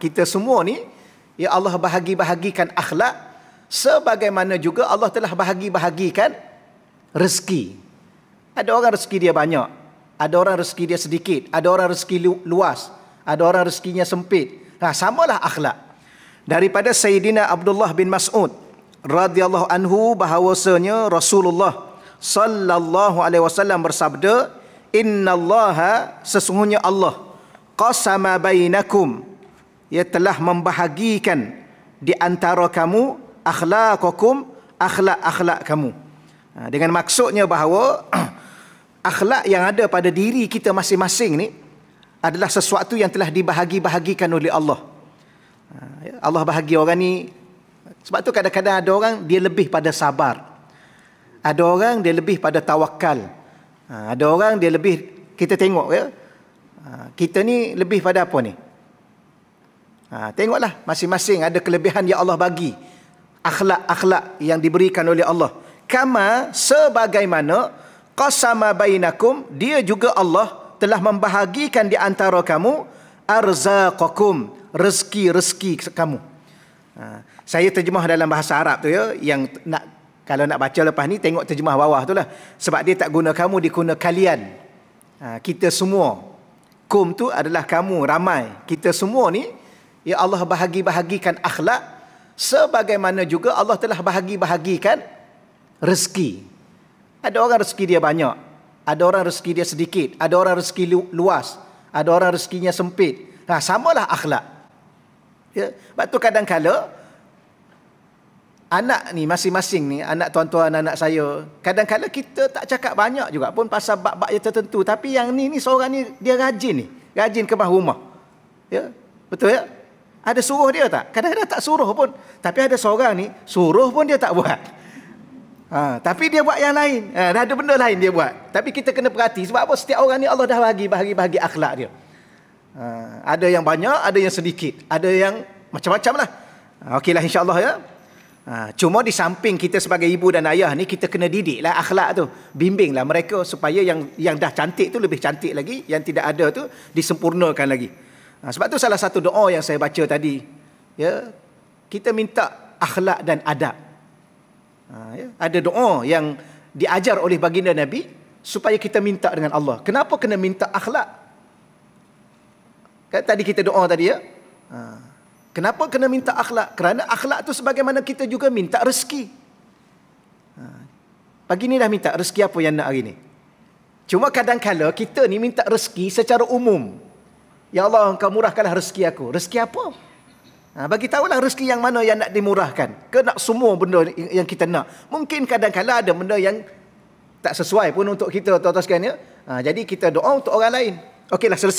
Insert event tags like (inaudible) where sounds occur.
kita semua ni ya Allah bahagi-bahagikan akhlak sebagaimana juga Allah telah bahagi-bahagikan rezeki. Ada orang rezeki dia banyak, ada orang rezeki dia sedikit, ada orang rezeki luas, ada orang rezekinya sempit. Nah, ha, samalah akhlak. Daripada Sayyidina Abdullah bin Mas'ud radhiyallahu anhu bahawasanya Rasulullah sallallahu alaihi wasallam bersabda, "Innallaha sesungguhnya Allah qasama bainakum" ia telah membahagikan di antara kamu akhlakukum akhlak-akhlak kamu ha, dengan maksudnya bahawa (clears throat) akhlak yang ada pada diri kita masing-masing ni adalah sesuatu yang telah dibahagi-bahagikan oleh Allah ha, ya, Allah bahagi orang ni sebab tu kadang-kadang ada orang dia lebih pada sabar ada orang dia lebih pada tawakal ha, ada orang dia lebih kita tengok ya kita ni lebih pada apa ni Ha, tengoklah masing-masing ada kelebihan yang Allah bagi. Akhlak-akhlak yang diberikan oleh Allah. Kama sebagaimana qasama bainakum dia juga Allah telah membahagikan di antara kamu arzaqakum rezeki-rezeki kamu. Ha, saya terjemah dalam bahasa Arab tu ya yang nak kalau nak baca lepas ni tengok terjemah bawah tu lah. Sebab dia tak guna kamu, dia guna kalian. Ha, kita semua. Kum tu adalah kamu, ramai. Kita semua ni Ya Allah bahagi-bahagikan akhlak sebagaimana juga Allah telah bahagi-bahagikan rezeki. Ada orang rezeki dia banyak, ada orang rezeki dia sedikit, ada orang rezeki luas, ada orang rezekinya sempit. Nah, ha, samalah akhlak. Ya, sebab tu kadang kala anak ni masing-masing ni, anak tuan-tuan anak saya, kadang kala kita tak cakap banyak juga pun pasal bab-bab yang tertentu, tapi yang ni ni seorang ni dia rajin ni, rajin ke rumah. Ya, betul ya? Ada suruh dia tak? Kadang-kadang tak suruh pun. Tapi ada seorang ni, suruh pun dia tak buat. Ha, tapi dia buat yang lain. Ha, ada benda lain dia buat. Tapi kita kena perhati. Sebab apa? Setiap orang ni Allah dah bagi bahagi-bahagi akhlak dia. Ha, ada yang banyak, ada yang sedikit. Ada yang macam-macam lah. Ha, lah, insyaAllah ya. Ha, cuma di samping kita sebagai ibu dan ayah ni kita kena didik lah akhlak tu. bimbing lah mereka supaya yang yang dah cantik tu lebih cantik lagi. Yang tidak ada tu disempurnakan Lagi. Ha, sebab tu salah satu doa yang saya baca tadi. Ya, kita minta akhlak dan adab. Ha, ya, ada doa yang diajar oleh baginda Nabi supaya kita minta dengan Allah. Kenapa kena minta akhlak? Kan tadi kita doa tadi ya. Ha, kenapa kena minta akhlak? Kerana akhlak tu sebagaimana kita juga minta rezeki. Ha, pagi ni dah minta rezeki apa yang nak hari ni? Cuma kadang-kadang kita ni minta rezeki secara umum. Ya Allah, engkau murahkanlah rezeki aku. Rezeki apa? Ha, bagi tahulah rezeki yang mana yang nak dimurahkan. Ke nak semua benda yang kita nak. Mungkin kadang-kadang ada benda yang tak sesuai pun untuk kita tuan-tuan ya. Ha, jadi kita doa untuk orang lain. Okeylah selesai.